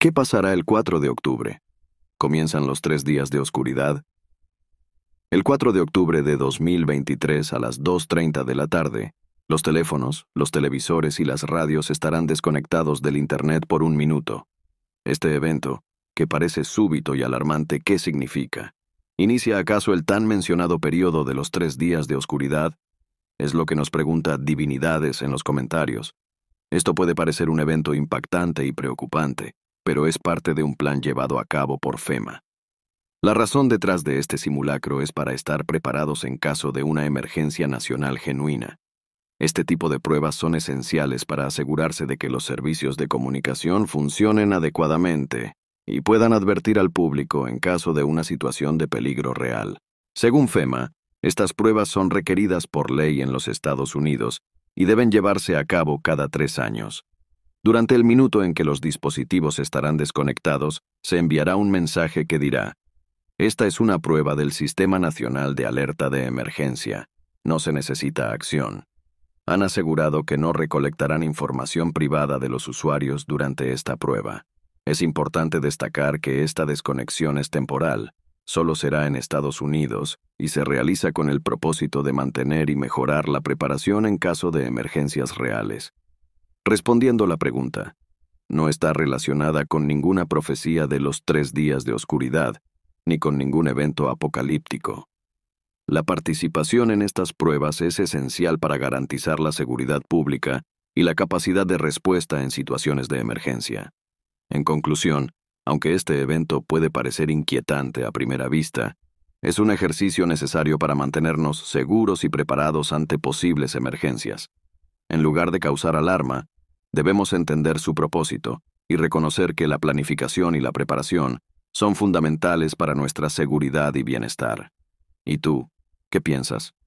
¿Qué pasará el 4 de octubre? Comienzan los tres días de oscuridad. El 4 de octubre de 2023 a las 2.30 de la tarde, los teléfonos, los televisores y las radios estarán desconectados del Internet por un minuto. Este evento, que parece súbito y alarmante, ¿qué significa? ¿Inicia acaso el tan mencionado periodo de los tres días de oscuridad? Es lo que nos pregunta Divinidades en los comentarios. Esto puede parecer un evento impactante y preocupante, pero es parte de un plan llevado a cabo por FEMA. La razón detrás de este simulacro es para estar preparados en caso de una emergencia nacional genuina. Este tipo de pruebas son esenciales para asegurarse de que los servicios de comunicación funcionen adecuadamente y puedan advertir al público en caso de una situación de peligro real. Según FEMA, estas pruebas son requeridas por ley en los Estados Unidos y deben llevarse a cabo cada tres años. Durante el minuto en que los dispositivos estarán desconectados, se enviará un mensaje que dirá, Esta es una prueba del Sistema Nacional de Alerta de Emergencia. No se necesita acción. Han asegurado que no recolectarán información privada de los usuarios durante esta prueba. Es importante destacar que esta desconexión es temporal, solo será en Estados Unidos y se realiza con el propósito de mantener y mejorar la preparación en caso de emergencias reales respondiendo la pregunta. No está relacionada con ninguna profecía de los tres días de oscuridad, ni con ningún evento apocalíptico. La participación en estas pruebas es esencial para garantizar la seguridad pública y la capacidad de respuesta en situaciones de emergencia. En conclusión, aunque este evento puede parecer inquietante a primera vista, es un ejercicio necesario para mantenernos seguros y preparados ante posibles emergencias. En lugar de causar alarma, debemos entender su propósito y reconocer que la planificación y la preparación son fundamentales para nuestra seguridad y bienestar. ¿Y tú, qué piensas?